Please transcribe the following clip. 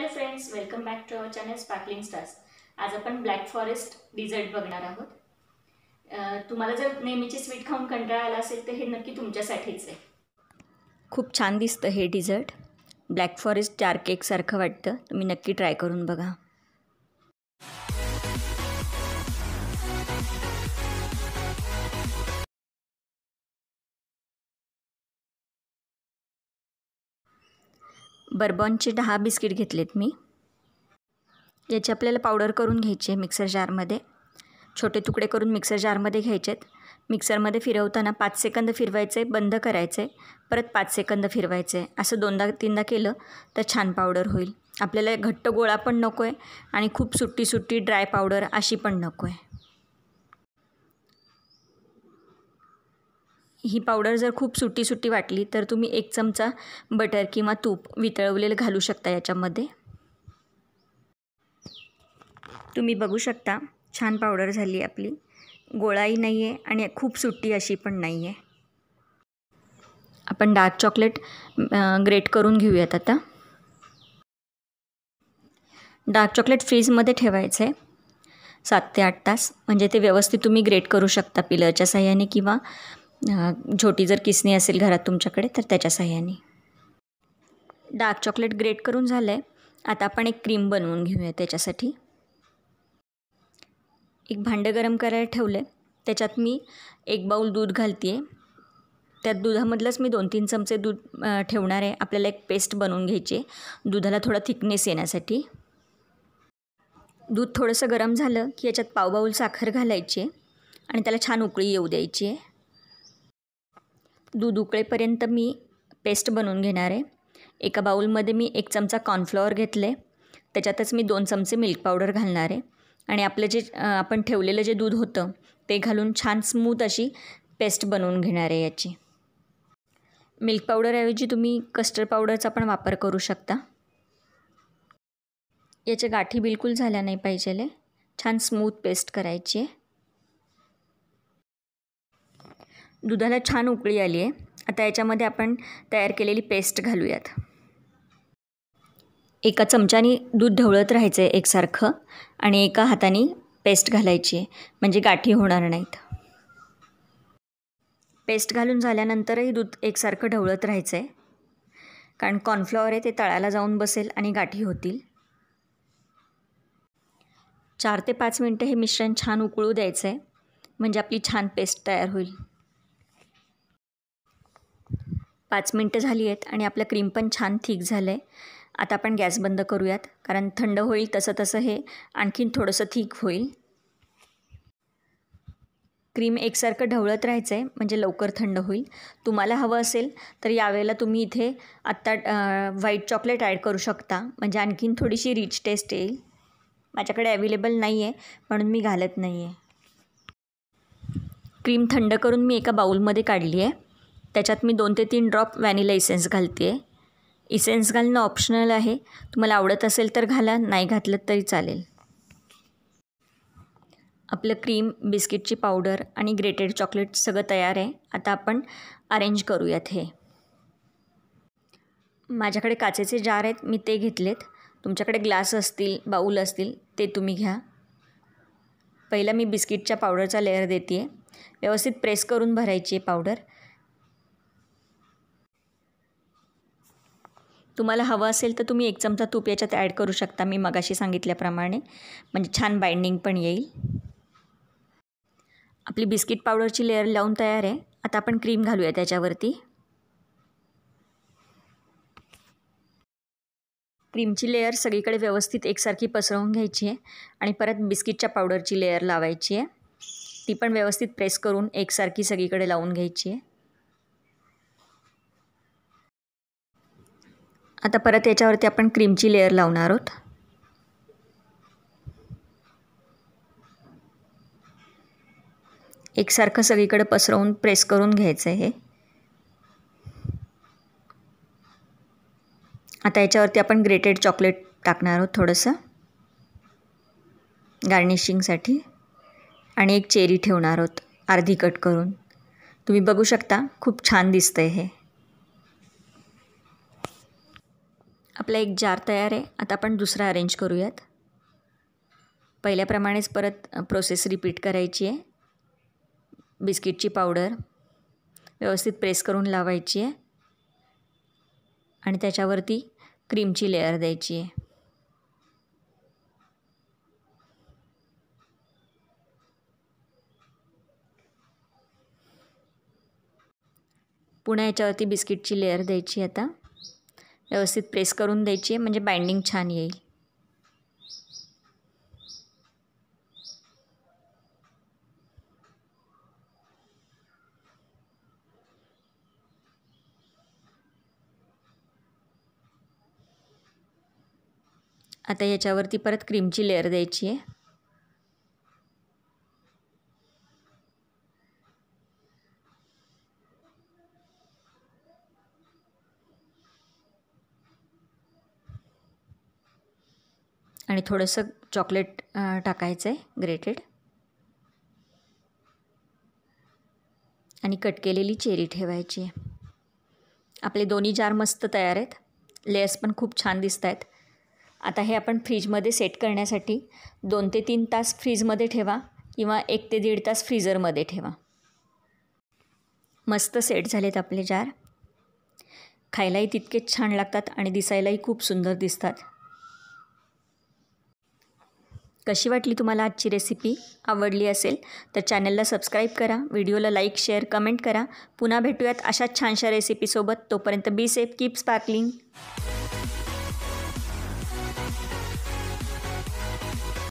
hello friends welcome back to our channel sparkling stars आज आपण black forest dessert बघणार आहोत तुम्हाला जर नेहमीचे स्वीट खाऊन कंटाळा आला असेल तर हे नक्की तुमच्यासाठीच आहे खूप छान दिसतं हे डिझर्ट ब्लॅक फॉरेस्ट चार केकसारखं वाटतं तुम्ही नक्की ट्राय करून बघा बर्बॉनचे दहा बिस्किट घेतलेत मी याची आपल्याला पावडर करून घ्यायची आहे मिक्सर जारमध्ये छोटे तुकडे करून मिक्सर जारमध्ये घ्यायचे आहेत मिक्सरमध्ये फिरवताना पाच सेकंद फिरवायचे बंद करायचे परत पाच सेकंद फिरवायचे असं दोनदा तीनदा केलं तर छान पावडर होईल आपल्याला घट्ट गोळा पण नको आहे आणि खूप सुट्टी सुट्टी ड्राय पावडर अशी पण नको आहे ही पावडर जर खूप सुट्टी सुट्टी वाटली तर तुम्ही एक चमचा बटर किंवा तूप वितळवलेलं घालू शकता याच्यामध्ये तुम्ही बघू शकता छान पावडर झाली आपली गोळाही नाही आहे आणि खूप सुट्टी अशी पण नाही आहे आपण डार्क चॉकलेट ग्रेट करून घेऊयात आता डार्क चॉकलेट फ्रीजमध्ये ठेवायचं आहे सात ते आठ तास म्हणजे ते व्यवस्थित तुम्ही ग्रेट करू शकता पिलरच्या साह्याने किंवा छोटी जर किसणी असेल घरात तुमच्याकडे तर त्याच्या साह्याने डार्क चॉकलेट ग्रेट करून झालं आहे आता आपण एक क्रीम बनवून घेऊया त्याच्यासाठी एक भांडं गरम करायला ठेवलं आहे त्याच्यात मी एक बाऊल दूध घालते आहे त्यात दुधामधलंच मी दोन तीन चमचे दूध ठेवणार आहे आपल्याला एक पेस्ट बनवून घ्यायची आहे दुधाला थोडा थिकनेस येण्यासाठी दूध थोडंसं गरम झालं की याच्यात पावबाऊल साखर घालायची आहे आणि त्याला छान उकळी येऊ द्यायची आहे दूध उकळेपर्यंत मी पेस्ट बनवून घेणार आहे एका बाऊलमध्ये मी एक चमचा कॉर्नफ्लॉवर घेतले त्याच्यातच मी दोन चमचे मिल्क पावडर घालणार आहे आणि आपलं जे आपण ठेवलेलं जे दूध होतं ते घालून छान स्मूथ अशी पेस्ट बनवून घेणार आहे याची मिल्क पावडरऐवजी तुम्ही कस्टर्ड पावडरचा पण वापर करू शकता याच्या गाठी बिलकुल झाल्या नाही पाहिजेले छान स्मूथ पेस्ट करायची आहे दुधाला छान उकळी आली आहे आता याच्यामध्ये आपण तयार केलेली पेस्ट घालूयात एका चमच्यानी दूध ढवळत राहायचं आहे एकसारखं आणि एका हाताने पेस्ट घालायची आहे म्हणजे गाठी होणार नाहीत पेस्ट घालून झाल्यानंतरही दूध एकसारखं ढवळत राहायचं आहे कारण कॉर्नफ्लॉवर आहे ते तळाला जाऊन बसेल आणि गाठी होतील चार ते पाच मिनटं हे मिश्रण छान उकळू द्यायचं आहे म्हणजे आपली छान पेस्ट तयार होईल पाच मिनटं झाली आहेत आणि आपलं क्रीम पण छान थिक झालं आहे आता आपण गॅस बंद करूयात कारण थंड होईल तसं तसं हे आणखीन थोडंसं थिक होईल क्रीम एकसारखं ढवळत राहायचं आहे म्हणजे लवकर थंड होईल तुम्हाला हवं असेल तर यावेळेला तुम्ही इथे आत्ता व्हाईट चॉकलेट ॲड करू शकता म्हणजे आणखीन थोडीशी रिच टेस्ट येईल माझ्याकडे अवेलेबल नाही आहे म्हणून मी घालत नाही आहे क्रीम थंड करून मी एका बाऊलमध्ये काढली आहे त्याच्यात मी दोन ते तीन ड्रॉप व्हॅनिला इसेन्स घालते आहे इसेन्स घालणं ऑप्शनल आहे तुम्हाला आवडत असेल तर घाला नाही घातलं तरी चालेल आपलं क्रीम बिस्किटची पावडर आणि ग्रेटेड चॉकलेट सगळं तयार आहे आता आपण अरेंज करूयात हे माझ्याकडे काचेचे जार आहेत मी ते घेतलेत तुमच्याकडे ग्लास असतील बाऊल असतील ते तुम्ही घ्या पहिला मी बिस्किटच्या पावडरचा लेअर देते आहे व्यवस्थित प्रेस करून भरायची आहे पावडर तुम्हाला हवं असेल तर तुम्ही एक चमचा तूप याच्यात ॲड करू शकता मी मगाशी सांगितल्याप्रमाणे म्हणजे छान बाइंडिंग पण येईल आपली बिस्किट पावडरची लेअर लावून तयार आहे आता आपण क्रीम घालूया त्याच्यावरती क्रीमची लेअर सगळीकडे व्यवस्थित एकसारखी पसरवून घ्यायची आहे आणि परत बिस्किटच्या पावडरची लेअर लावायची आहे ती पण व्यवस्थित प्रेस करून एकसारखी सगळीकडे लावून घ्यायची आहे आता परत याच्यावरती आपण क्रीमची लेअर लावणार आहोत एकसारखं सगळीकडे पसरवून प्रेस करून घ्यायचं आहे हे आता याच्यावरती आपण ग्रेटेड चॉकलेट टाकणार आहोत थोडंसं गार्निशिंगसाठी आणि एक चेरी ठेवणार आहोत अर्धी कट करून तुम्ही बघू शकता खूप छान दिसतं आहे हे आपला एक जार तयार आहे आता आपण दुसरा अरेंज करूयात पहिल्याप्रमाणेच परत प्रोसेस रिपीट करायची आहे बिस्किटची पावडर व्यवस्थित प्रेस करून लावायची आहे आणि त्याच्यावरती क्रीमची लेअर द्यायची आहे पुन्हा याच्यावरती बिस्किटची लेअर द्यायची आता व्यवस्थित प्रेस करून द्यायची आहे म्हणजे बाइंडिंग छान येईल आता याच्यावरती परत क्रीमची लेअर द्यायची आहे आणि थोडंसं चॉकलेट टाकायचं आहे ग्रेटेड आणि कट केलेली चेरी ठेवायची आहे आपले दोन्ही जार मस्त तयार आहेत लेयर्स पण खूप छान दिसत आहेत आता हे आपण फ्रीजमध्ये सेट करण्यासाठी दोन ते तीन तास फ्रीजमध्ये ठेवा किंवा एक ते दीड तास फ्रीजरमध्ये ठेवा मस्त सेट झालेत आपले जार खायलाही तितकेच छान लागतात आणि दिसायलाही खूप सुंदर दिसतात कशी वाटली तुम्हाला आजची रेसिपी आवडली असेल तर चॅनलला सबस्क्राईब करा व्हिडिओला लाईक शेअर कमेंट करा पुन्हा भेटूयात अशाच छानशा रेसिपीसोबत तोपर्यंत बी सेफ कीप स्पार्कलिंग